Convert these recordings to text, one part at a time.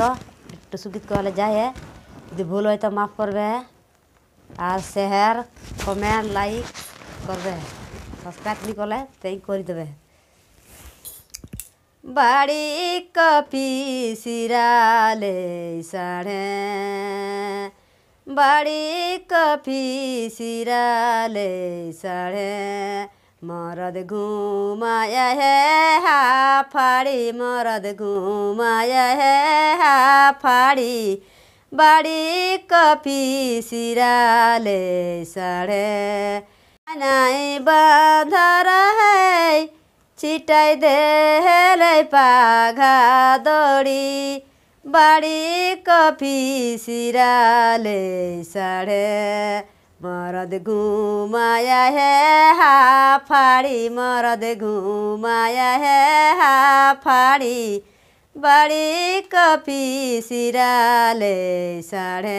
তো একটু সুবিধ করলে যাই হ্যাঁ যদি ভুল হয় তো মাফ করবে আর শেয়ার কমেন্ট লাইক করবে সাবস্ক্রাইব নি করলে তাই করে দেবে বাড়ি কপি সিরালে সাড়ে বাড়ি কপি সিরালে সাড়ে मरद घूमाया है हा फाड़ी मरद घूमाया है हा फाड़ी बड़ी कपी सिराले सड़े नाई बाधर है छिटाई दे पाघा दौड़ी बड़ी कपी सिराले सड़े मरद घूमाया है हा फाड़ी मरद घूमाया है हा फाड़ी बड़ी कपी सिराले साढ़े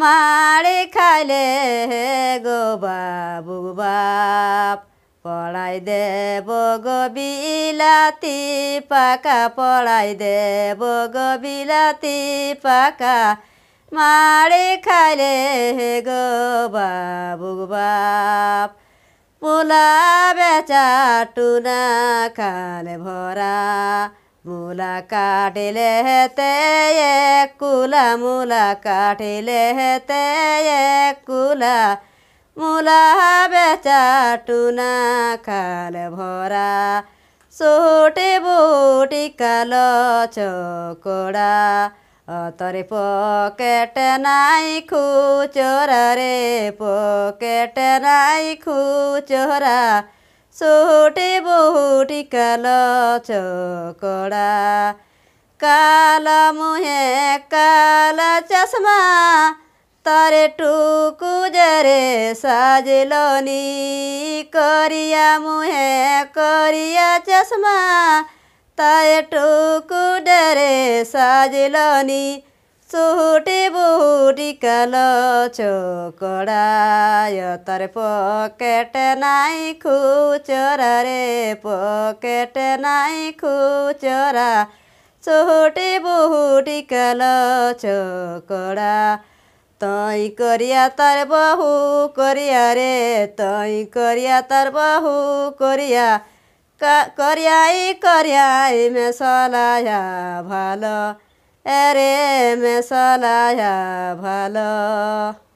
मारे खाले गो बाबू बाप पढ़ाई दे गो पाका पढ़ाई दे गो बिलाती पाका মারে খাইলে গো বাবু বাপ পোলা বেচা টুনা কালে ভরা মুলা কাটিলে হেতে কুলা মুলা কাটিলে হেতে কুলা মুলা বেচা টুনা কালে ভরা সোটে বুটি কাল চকড়া ତରେ ପକେଟ ନାଇଁ ଖୁ ଚୋରରେ ପକେଟ ନାଇଁ ଖୁ ଚୋରା ସୁଟି ବୁଟି କାଲ ଚକଡ଼ା କାଲ ମୁହେଁ କାଲ ଚଷମା ତରେ ଟୁକୁଜରେ ସାଜିଲନି କରିଆ ମୁହେଁ କରିଆ ଚଷମା তাই টুকুডারে সাজিলনি সুটি বুটি কাল চোকড়ায় তার পকেট নাই খুচরা রে পকেট নাই খুচরা চোহটি বহুটি কাল চোকড়া তই করিয়া তার বাহু করিয়া রে তই করিয়া তার বাহু করিয়া करियाई करियाई मेसलाया भलो अरे सलाया भलो